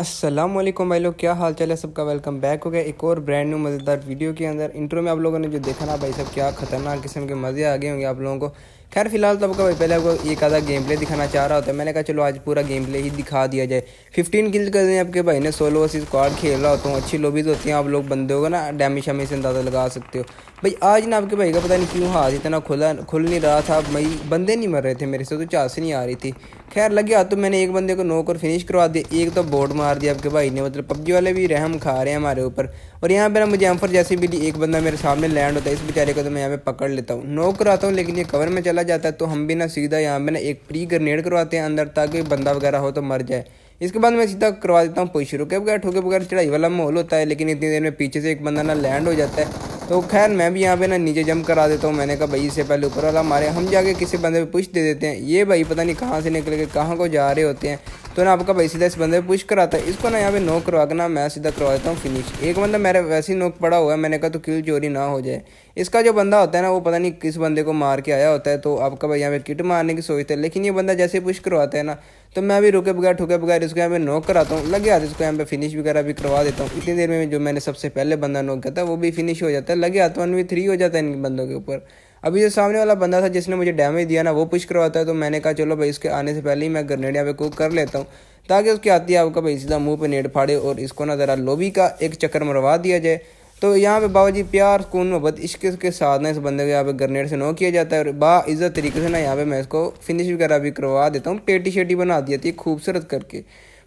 असलम भाई लोग क्या हाल चाल है सबका वेलकम बैक हो गया एक और ब्रांड न्यू मज़ेदार वीडियो के अंदर इंट्रो में आप लोगों ने जो देखा ना भाई सब क्या खतरनाक किस्म के मज़े आ गए होंगे आप लोगों को खैर फिलहाल तो आपका भाई पहले आपको एक आधा गेम प्ले दिखाना चाह रहा होता है मैंने कहा चलो आज पूरा गेम प्ले ही दिखा दिया जाए फिफ्टीन किल कर दें आपके भाई ने सोलो वर्सेस स्क्वाड खेल रहा होता हूँ अच्छी लोबीज होती हैं आप लोग बंदे होगा ना डैमेज हमें से अंदाज़ा लगा सकते हो भाई आज ना आपके भाई का पता नहीं क्यों हाथ इतना खुला खुल नहीं रहा था भाई बंदे नहीं मर रहे थे मेरे से तो चास नहीं आ रही थी खैर लगे हाथ तो मैंने एक बंदे को नोक और फिनिश करवा दिया एक तो बोर्ड मार दिया आपके भाई ने मतलब पबजी वाले भी रहम खा रहे हैं हमारे ऊपर और यहाँ पर ना मुझे एम्फर जैसे भी एक बंदा मेरे सामने लैंड होता है इस बेचारे को तो मैं यहाँ पे पकड़ लेता हूँ नोक कराता हूँ लेकिन ये कवर में चला जाता है तो हम भी ना सीधा यहाँ पे ना एक प्री ग्रनेड करवाते हैं अंदर ताकि बंदा वगैरह हो तो मर जाए इसके बाद मैं सीधा करवा देता हूँ पुश रुके वगैरह ठोके वगैरह चढ़ाई वाला माहौल होता है लेकिन इतनी देर में पीछे से एक बंदा ना लैंड हो जाता है तो खैर मैं भी यहाँ पे ना नीचे जंप करा देता हूँ मैंने कहा भाई इससे पहले ऊपर वाला मारे हम जाके किसी बंदे पे पुश दे देते हैं ये भाई पता नहीं कहाँ से निकल के कहाँ को जा रहे होते हैं तो ना आपका भाई सीधा इस बंदे पे पुश कराता है इसको ना यहाँ पे नोक करवा के ना मैं सीधा करवा देता हूँ फिनिश एक बंदा मेरा वैसे ही नोक पड़ा हुआ है मैंने कहा तो क्यों चोरी ना हो जाए इसका जो बंदा होता है ना वो पता नहीं किस बंदे को मार के आया होता है तो आपका भाई यहाँ पे किट मारने की सोचता है लेकिन ये बंदा जैसे पुश करवाता है ना तो मैं अभी रुके बगैर ठुके बगैर इसको यहाँ पे नॉक कराता हूँ लगे हाथ इसको यहाँ पे फिनिश वगैरह भी करवा देता हूँ इतनी देर में जो मैंने सबसे पहले बंदा नॉक किया था वो भी फिनिश हो जाता है लगे हाथ वन वी थ्री हो जाता है इन बंदों के ऊपर अभी जो सामने वाला बंदा था जिसने मुझे डैमेज दिया ना वो पुश करवाता है तो मैंने कहा चलो भाई इसके आने से पहले ही मैं ग्रनेड यहाँ पे कुक कर लेता हूँ ताकि उसकी आती है आपका भाई सीधा मुँह पर नेट फाड़े और इसको ना ज़रा लोबी का एक चक्कर मरवा दिया जाए तो यहाँ पे बाबा जी प्यार सुकून मोहब्बत इश्क के साथ ना इस बंदे को यहाँ पे ग्रनेड से नो किया जाता है और इज़्ज़त तरीके से ना यहाँ पे मैं इसको फिनिश वगैरह भी करवा देता हूँ पेटी शेटी बना दी जाती है खूबसूरत करके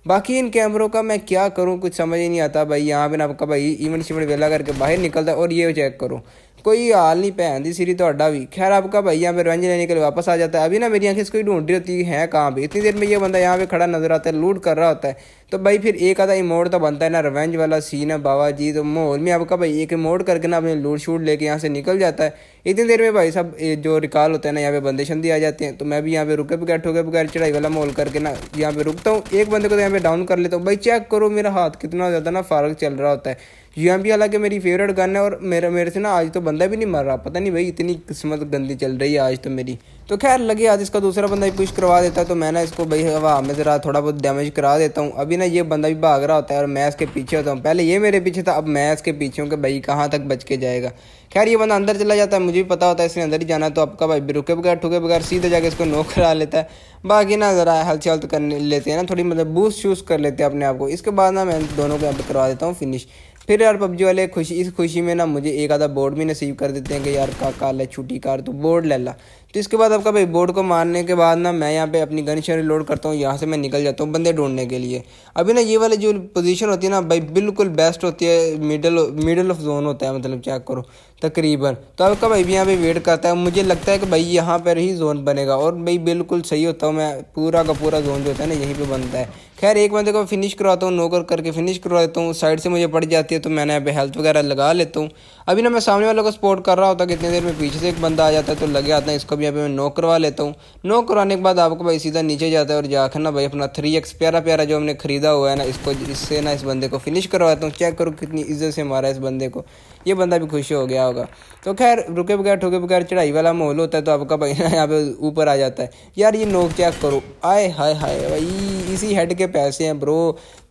बाकी इन कैमरों का मैं क्या करूँ कुछ समझ ही नहीं आता भाई यहाँ पे ना आपका भाई इवेंट शिवेंट वेला करके बाहर निकलता और ये चेक करो कोई हाल नहीं पहन दी सीरी थोड़ा भी खैर आपका भाई यहाँ पे रंज लेने के लिए वापस आ जाता है अभी ना मेरी आंखें इसको ढूंढ रही होती है कहाँ पर इतनी देर में ये बंदा यहाँ पे खड़ा नजर आता है लूट कर रहा होता है तो भाई फिर एक आधा इमोड तो बनता है ना रिवेंज वाला सीन है बाबा जी तो माहौल में आपका भाई एक इमोड करके ना अपने लूट शूट लेके यहाँ से निकल जाता है इतनी देर में भाई सब जो रिकॉल होता है ना यहाँ पे बंदे शंदी आ जाते हैं तो मैं भी यहाँ पे रुके बगैर ठोके बगैर चढ़ाई वाला माहौल करके ना यहाँ पे रुकता हूँ एक बंदे को तो यहाँ पे डाउन कर लेता हूँ भाई चेक करो मेरा हाथ कितना ज़्यादा ना फारक चल रहा होता है यू भी हालांकि मेरी फेवरेट गन है और मेरा मेरे से ना आज तो बंदा भी नहीं मर रहा पता नहीं भाई इतनी किस्मत गंदी चल रही है आज तो मेरी तो खैर लगे आज इसका दूसरा बंदा भी पुश करवा देता है तो मैं ना इसको भाई हवा में ज़रा थोड़ा बहुत डैमेज करा देता हूँ अभी ना ये बंदा भी भाग रहा होता है और मैं इसके पीछे होता हूँ पहले ये मेरे पीछे था अब मैं इसके पीछे हूँ कि भाई कहाँ तक बच के जाएगा खैर ये बंदा अंदर चला जाता है मुझे भी पता होता है इसने अंदर ही जाना तो आपका भाई भी रुके बगैर ठुके बगैर सीधे जाकर इसको नोक करा लेता है बाकी ना ज़रा हल्ची हल्त तो कर लेते हैं ना थोड़ी मतलब बूस्ट शूज़ कर लेते हैं अपने आप को इसके बाद ना मैं दोनों को यहाँ पर करवा देता हूँ फिनिश फिर यार पबजी वाले खुशी इस खुशी में ना मुझे एक आधा बोर्ड भी नसीब कर देते हैं कि यार का काल है छुट्टी कार तो बोर्ड ले ला तो इसके बाद आपका भाई बोर्ड को मारने के बाद ना मैं यहाँ पे अपनी गन शेयर लोड करता हूँ यहाँ से मैं निकल जाता हूँ बंदे ढूंढने के लिए अभी ना ये वाले जो पोजीशन होती है ना भाई बिल्कुल बेस्ट होती है मिडल मिडल ऑफ जोन होता है मतलब चेक करो तकरीबन तो आपका भाई भी यहाँ पे वेट करता है मुझे लगता है कि भाई यहाँ पर ही जोन बनेगा और भाई बिल्कुल सही होता हूँ मैं पूरा का पूरा जोन जो होता है ना यहीं पर बनता है खैर एक बंदे को फिनिश करवाता हूँ नोकर करके फिनिश करवा देता हूँ साइड से मुझे पड़ जाती रहती है तो मैंने अभी हेल्थ वगैरह लगा लेता हूँ अभी ना मैं सामने वालों को सपोर्ट कर रहा होता कितनी देर में पीछे से एक बंदा आ जाता है तो लगे आता है इसको भी अभी मैं नो करवा लेता हूँ नो करवाने के बाद आपको भाई सीधा नीचे जाता है और जाकर ना भाई अपना थ्री एक्स प्यारा प्यारा जो हमने खरीदा हुआ है ना इसको इससे ना इस बंदे को फिनिश करवाता हूँ चेक करूँ कितनी इज्जत से मारा इस बंदे को ये बंदा भी खुश हो गया होगा तो खैर रुके बगैर ठुके बगैर चढ़ाई वाला माहौल होता है तो आपका भाई ना यहाँ पे ऊपर आ जाता है यार ये नोक चेक करो आए हाय हाय भाई इसी हेड के पैसे हैं ब्रो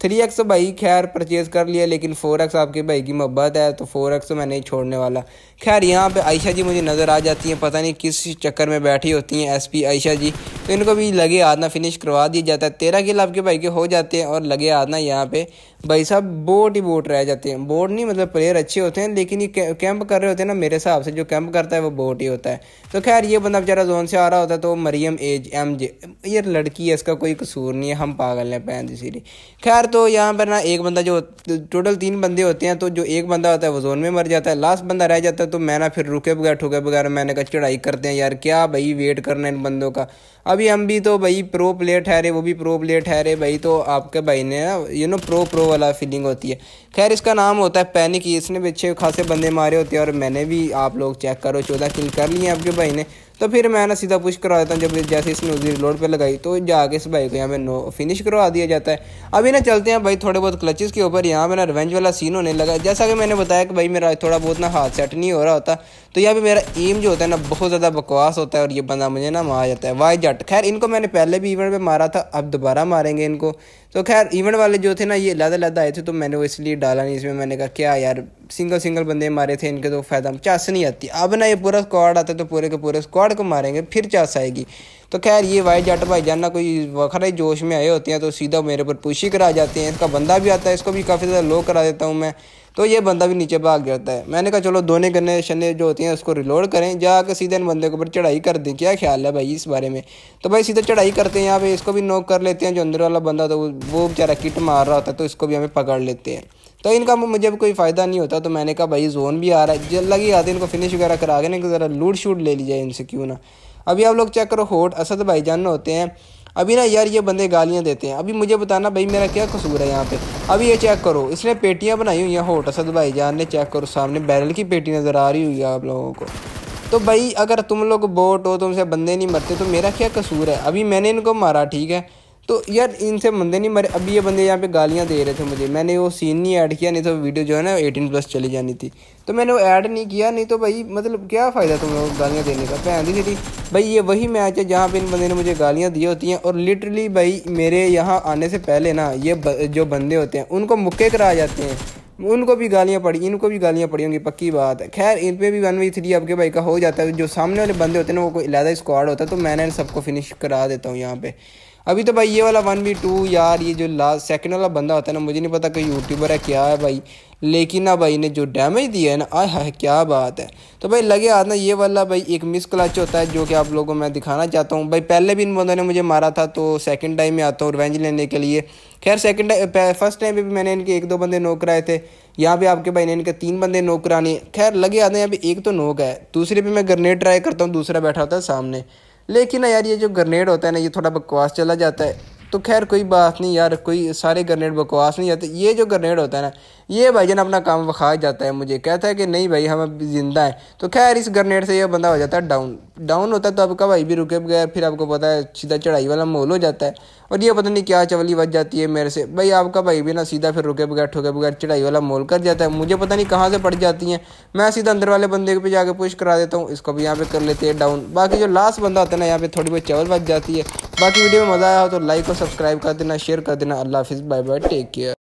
थ्री एक्स भाई खैर परचेज़ कर लिया लेकिन फ़ोर एक्स आपके भाई की मोहब्बत है तो फ़ोर एक्स तो मैं नहीं छोड़ने वाला खैर यहाँ पे आयशा जी मुझे नज़र आ जाती हैं पता नहीं किस चक्कर में बैठी होती हैं एसपी आयशा जी तो इनको भी लगे आदना फिनिश करवा दिया जाता है तेरह किल आपके भाई के हो जाते हैं और लगे आदना यहाँ पे भाई साहब बोट ही बोट रह जाते हैं बोट नहीं मतलब प्लेयर अच्छे होते हैं लेकिन ये कैंप कर रहे होते हैं ना मेरे हिसाब से जो कैंप करता है वो बोट ही होता है तो खैर ये बंदा बेचारा जोन से आ रहा होता है तो मरियम एज एम जे ये लड़की है इसका कोई कसूर नहीं है हम पागल हैं पहन सीरी खैर तो यहाँ पर ना एक बंदा जो टोटल तीन बंदे होते हैं तो जो एक बंदा होता है वो जोन में मर जाता है लास्ट बंदा रह जाता है तो मैं ना फिर रुके बगैर ठुके बगैर मैंने कहा चढ़ाई करते हैं यार क्या भाई वेट करना इन बंदों का अभी हम भी तो भाई प्रो प्लेयर ठहरे वो भी प्रो प्लेयर ठहरे भाई तो आपके भाई ने ना यू नो प्रो प्रो वाला फीलिंग होती है खैर इसका नाम होता है पैनिक इसने भी अच्छे खासे बंदे मारे होते हैं और मैंने भी आप लोग चेक करो चौदह किल कर लिए आपके भाई ने तो फिर मैं ना सीधा पुश करवा देता हूँ जब जैसे इसने उसकी लोड पर लगाई तो जाके इस बाइक को यहाँ पे नो फिनिश करवा दिया जाता है अभी ना चलते हैं भाई थोड़े बहुत क्लचेस के ऊपर यहाँ पे ना रिवेंज वाला सीन होने लगा जैसा कि मैंने बताया कि भाई मेरा थोड़ा बहुत ना हाथ सेट नहीं हो रहा होता तो यहाँ पर मेरा एम जो होता है ना बहुत ज़्यादा बकवास होता है और ये बंदा मुझे ना मार जाता है वाई जट खैर इनको मैंने पहले भी इवेंट पर मारा था अब दोबारा मारेंगे इनको तो खैर इवेंट वाले जो थे ना ये लादा लादा आए थे तो मैंने वो इसलिए डाला नहीं इसमें मैंने कहा क्या यार सिंगल सिंगल बंदे मारे थे इनके तो फ़ायदा चास नहीं आती अब ना ये पूरा स्क्वाड आता है तो पूरे के पूरे स्क्वाड को मारेंगे फिर चास आएगी तो खैर ये भाई जाट भाई जाना कोई वखरा ही जोश में आए होते हैं तो सीधा मेरे ऊपर पुशी करा जाते हैं इसका बंदा भी आता है इसको भी काफ़ी ज़्यादा लो करा देता हूँ मैं तो ये बंदा भी नीचे भाग जाता है मैंने कहा चलो दोनों गन्ने शने जो होती हैं उसको रिलोड करें जाकर सीधे इन बंदे के ऊपर चढ़ाई कर दें क्या ख्याल है भाई इस बारे में तो भाई सीधा चढ़ाई करते हैं यहाँ पे इसको भी नोक कर लेते हैं जो अंदर वाला बंदा तो वो बेचारा किट मार रहा होता है तो इसको भी हमें पकड़ लेते हैं तो इनका मुझे कोई फ़ायदा नहीं होता तो मैंने कहा भाई जोन भी आ रहा है जल्द लगी आते इनको फिनिश वगैरह करा के ना ज़रा लूट शूट ले ली इनसे क्यों ना अभी आप लोग चेक करो होठ असद भाईजान होते हैं अभी ना यार ये बंदे गालियाँ देते हैं अभी मुझे बताना भाई मेरा क्या कसूर है यहाँ पे अभी ये चेक करो इसने पेटियाँ बनाई हुई हैं होट असद भाईजान ने चेक करो सामने बैरल की पेटी नज़र आ रही हुई है आप लोगों को तो भाई अगर तुम लोग बोट हो तुमसे बंदे नहीं मरते तो मेरा क्या कसूर है अभी मैंने इनको मारा ठीक है तो यार इनसे बंदे नहीं मरे अभी ये बंदे यहाँ पे गालियाँ दे रहे थे मुझे मैंने वो सीन नहीं ऐड किया नहीं तो वीडियो जो है ना एटीन प्लस चली जानी थी तो मैंने वो ऐड नहीं किया नहीं तो भाई मतलब क्या फ़ायदा तुम लोग गालियाँ देने का मैं दी थी भाई ये वही मैच है जहाँ पे इन बंदे ने मुझे गालियाँ दी होती हैं और लिटरली भाई मेरे यहाँ आने से पहले ना ये जो बंदे होते हैं उनको मुक्के कराए जाते हैं उनको भी गालियाँ पड़ी इनको भी गालियाँ पड़ी होंगी पक्की बात है खैर इन पर भी वन वी थ्री आपके भाई का हो जाता है जो सामने वाले बंदे होते हैं ना वो कोई अलहदा स्क्वाड होता है तो मैंने इन सबको फिनिश करा देता हूँ यहाँ पे अभी तो भाई ये वाला वन बी टू यार ये जो लास्ट सेकंड वाला बंदा होता है ना मुझे नहीं पता कोई यूट्यूबर है क्या है भाई लेकिन ना भाई ने जो डैमेज दिया है ना आ क्या बात है तो भाई लगे आज ना ये वाला भाई एक मिस क्लच होता है जो कि आप लोगों को मैं दिखाना चाहता हूँ भाई पहले भी इन बंदों ने मुझे मारा था तो सेकंड टाइम में आता हूँ रिवेंज लेने के लिए खैर सेकंड फर्स्ट टाइम भी मैंने इनके एक दो बंदे नोक कराए थे यहाँ पे आपके भाई ने इनके तीन बंदे नोक कराने खैर लगे आते हैं यहाँ पे एक तो नोक है दूसरे पे मैं ग्रनेड ट्राई करता हूँ दूसरा बैठा होता है सामने लेकिन यार ये जो ग्रनेड होता है ना ये थोड़ा बकवास चला जाता है तो खैर कोई बात नहीं यार कोई सारे ग्रनेड बकवास नहीं जाते तो ये जो ग्रनेड होता है ना ये भाई जन अपना काम बखा जाता है मुझे कहता है कि नहीं भाई हम जिंदा हैं तो खैर इस ग्रनेड से यह बंदा हो जाता है डाउन डाउन होता है तो आपका भाई भी रुके बगैर फिर आपको पता है सीधा चढ़ाई वाला माहौल हो जाता है और ये पता नहीं क्या चवली बच जाती है मेरे से भाई आपका भाई भी ना सीधा फिर रुके बगैर ठुके बगैर चढ़ाई वाला माहौल कर जाता है मुझे पता नहीं कहाँ से पड़ जाती हैं मैं सीधा अंदर वाले बंदे भी जाके पुश करा देता हूँ इसको भी यहाँ पे कर लेते हैं डाउन बाकी जो लास्ट बंदा होता है ना यहाँ पे थोड़ी बहुत चवल बच जाती है बाकी वीडियो में मज़ा आया हो तो लाइक और सब्सक्राइब कर देना शेयर कर देना अल्लाह हाफिज़ बाय बाय टेक केयर